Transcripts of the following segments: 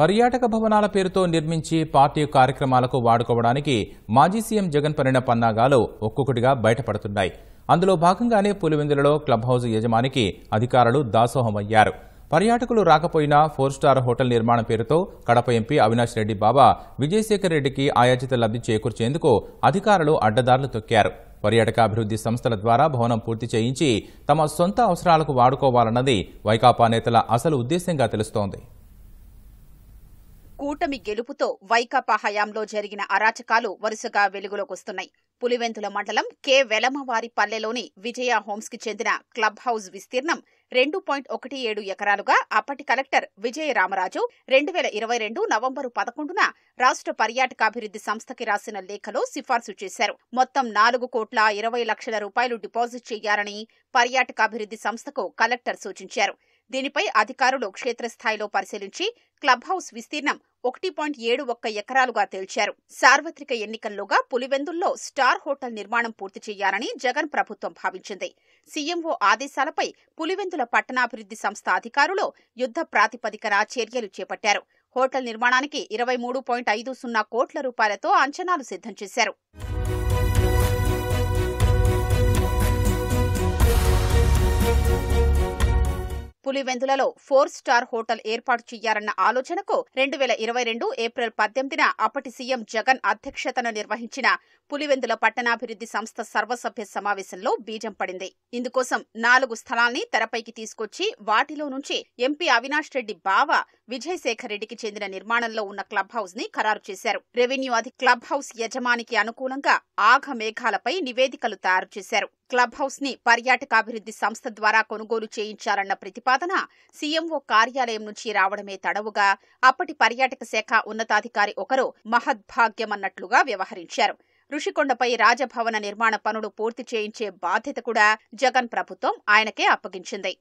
పర్యాటక భవనాల పేరుతో నిర్మించి పార్టీ కార్యక్రమాలకు వాడుకోవడానికి మాజీ సీఎం జగన్ పనిన పన్నాగాలు ఒక్కొక్కటిగా బయటపడుతున్నాయి అందులో భాగంగానే పులివెందులలో క్లబ్ హౌస్ యజమానికి అధికారులు దాసోహమయ్యారు పర్యాటకులు రాకపోయినా ఫోర్ స్టార్ హోటల్ నిర్మాణం పేరుతో కడప ఎంపీ అవినాష్ రెడ్డి బాబా విజయశేఖర్ రెడ్డికి ఆయాచిత లబ్ధి చేకూర్చేందుకు అధికారులు అడ్డదారులు తొక్కారు పర్యాటకాభివృద్ది సంస్థల ద్వారా భవనం పూర్తి చేయించి తమ సొంత అవసరాలకు వాడుకోవాలన్నది వైకాపా నేతల అసలు ఉద్దేశ్యంగా తెలుస్తోంది కూటమి గెలుపుతో వైకాపా హయాంలో జరిగిన అరాచకాలు వరుసగా వెలుగులోకొస్తున్నాయి పులివెంతుల మండలం కె వెలమవారి పల్లెలోని విజయ హోమ్స్కి చెందిన క్లబ్ హౌస్ విస్తీర్ణం రెండు పాయింట్ ఒకటి ఏడు ఎకరాలుగా అప్పటి కలెక్టర్ విజయ రామరాజు రెండు వేల ఇరవై రెండు నవంబరు పదకొండున రాష్ట్ర పర్యాటకాభివృద్ధి సంస్థకి రాసిన లేఖలో సిఫార్సు చేశారు మొత్తం నాలుగు కోట్ల ఇరవై లక్షల రూపాయలు డిపాజిట్ చేయాలని పర్యాటకాభివృద్ధి సంస్థకు కలెక్టర్ సూచించారు దీనిపై అధికారులు క్షేత్రస్థాయిలో పరిశీలించి క్లబ్ హౌస్ విస్తీర్ణం ఒకటి పాయింట్ ఏడు ఒక్క ఎకరాలుగా తేల్చారు సార్వత్రిక ఎన్నికల్లోగా పులివెందుల్లో స్టార్ హోటల్ నిర్మాణం పూర్తి చేయాలని జగన్ ప్రభుత్వం భావించింది సీఎంఓ ఆదేశాలపై పులివెందుల పట్టణాభివృద్ధి సంస్థ అధికారులు యుద్ధ ప్రాతిపదికన చర్యలు చేపట్టారు హోటల్ నిర్మాణానికి ఇరవై మూడు పాయింట్ ఐదు సున్నా కోట్ల రూపాయలతో అంచనాలు సిద్ధం చేశారు పులివెందులలో ఫోర్ స్టార్ హోటల్ ఏర్పాటు చేయాలన్న ఆలోచనకు రెండు వేల ఇరవై రెండు ఏప్రిల్ పద్దెనిమిదిన అప్పటి సీఎం జగన్ అధ్యక్షతన నిర్వహించిన పులివెందుల పట్టణాభివృద్ధి సంస్థ సర్వసభ్య సమావేశంలో బీజం పడింది ఇందుకోసం నాలుగు స్థలాల్ని తెరపైకి తీసుకొచ్చి వాటిలో నుంచి ఎంపీ అవినాష్ రెడ్డి బావ విజయశేఖర్ రెడ్డికి చెందిన నిర్మాణంలో ఉన్న క్లబ్ హౌస్ ని ఖరారు చేశారు రెవెన్యూ అది క్లబ్ హౌస్ యజమానికి అనుకూలంగా ఆఘమేఘాలపై నివేదికలు తయారు చేశారు క్లబ్ హౌస్ ని పర్యాటకాభివృద్ధి సంస్థ ద్వారా కొనుగోలు చేయించాలన్న ప్రతిపాదన సీఎంఓ కార్యాలయం నుంచి రావడమే తడవుగా అప్పటి పర్యాటక శాఖ ఉన్నతాధికారి ఒకరు మహద్భాగ్యమన్నట్లుగా వ్యవహరించారు ఋషికొండపై రాజభవన నిర్మాణ పనులు పూర్తి చేయించే బాధ్యత కూడా జగన్ ప్రభుత్వం ఆయనకే అప్పగించింది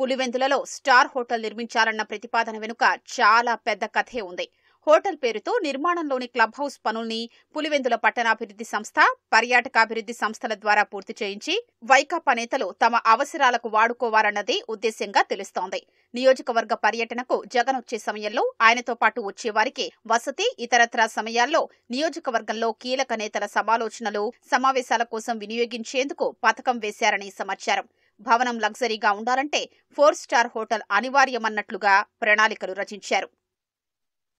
పులివెందులలో స్టార్ హోటల్ నిర్మించాలన్న ప్రతిపాదన వెనుక చాలా పెద్ద కథే ఉంది హోటల్ పేరుతో నిర్మాణంలోని క్లబ్ హౌస్ పనుల్ని పులివెందుల పట్టణాభివృద్ధి సంస్థ పర్యాటకాభివృద్ధి సంస్థల ద్వారా పూర్తి చేయించి వైకాపా నేతలు తమ అవసరాలకు వాడుకోవాలన్నది ఉద్దేశ్యంగా తెలుస్తోంది నియోజకవర్గ పర్యటనకు జగన్ వచ్చే సమయంలో ఆయనతో పాటు వచ్చేవారికి వసతి ఇతరత్రా సమయాల్లో నియోజకవర్గంలో కీలక నేతల సమాలోచనలు సమావేశాల కోసం వినియోగించేందుకు పథకం వేశారని సమాచారం భవనం లగ్జరీగా ఉండాలంటే ఫోర్ స్టార్ హోటల్ అనివార్యమన్నట్లుగా ప్రణాళికలు రచించారు